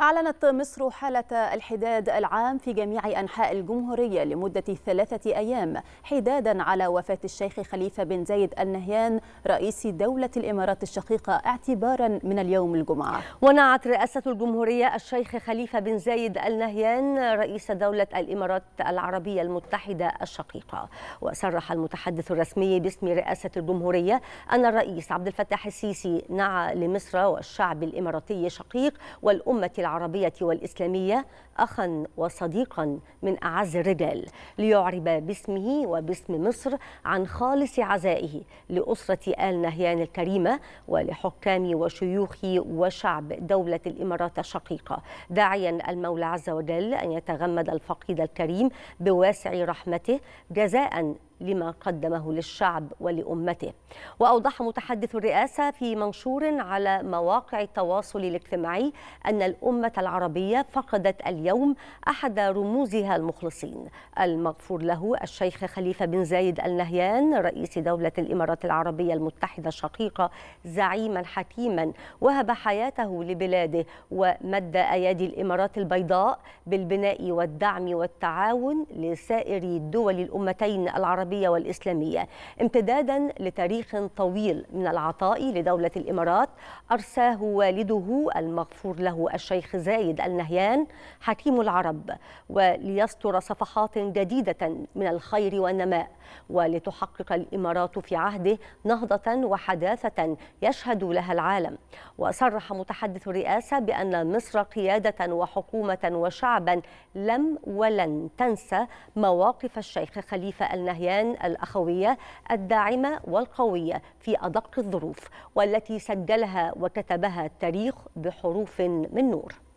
أعلنت مصر حالة الحداد العام في جميع أنحاء الجمهورية لمدة ثلاثة أيام حدادا على وفاة الشيخ خليفة بن زايد النهيان رئيس دولة الإمارات الشقيقة اعتبارا من اليوم الجمعة ونعت رئاسة الجمهورية الشيخ خليفة بن زايد النهيان رئيس دولة الإمارات العربية المتحدة الشقيقة وصرح المتحدث الرسمي باسم رئاسة الجمهورية أن الرئيس عبد الفتاح السيسي نعى لمصر والشعب الإماراتي الشقيق والأمة العربية العربية والإسلامية أخا وصديقا من أعز الرجال ليعرب باسمه وباسم مصر عن خالص عزائه لأسرة آل نهيان الكريمة ولحكام وشيوخ وشعب دولة الإمارات الشقيقة داعيا المولى عز وجل أن يتغمد الفقيد الكريم بواسع رحمته جزاء لما قدمه للشعب ولأمته وأوضح متحدث الرئاسة في منشور على مواقع التواصل الاجتماعي أن الأمة الأمة العربية فقدت اليوم أحد رموزها المخلصين المغفور له الشيخ خليفة بن زايد النهيان رئيس دولة الإمارات العربية المتحدة الشقيقة زعيما حكيما وهب حياته لبلاده ومد أيادي الإمارات البيضاء بالبناء والدعم والتعاون لسائر دول الأمتين العربية والإسلامية امتدادا لتاريخ طويل من العطاء لدولة الإمارات أرساه والده المغفور له الشيخ الشيخ زايد النهيان حكيم العرب وليستر صفحات جديدة من الخير والنماء ولتحقق الإمارات في عهده نهضة وحداثة يشهد لها العالم وصرح متحدث الرئاسة بأن مصر قيادة وحكومة وشعبا لم ولن تنسى مواقف الشيخ خليفة النهيان الأخوية الداعمة والقوية في أدق الظروف والتي سجلها وكتبها التاريخ بحروف من نور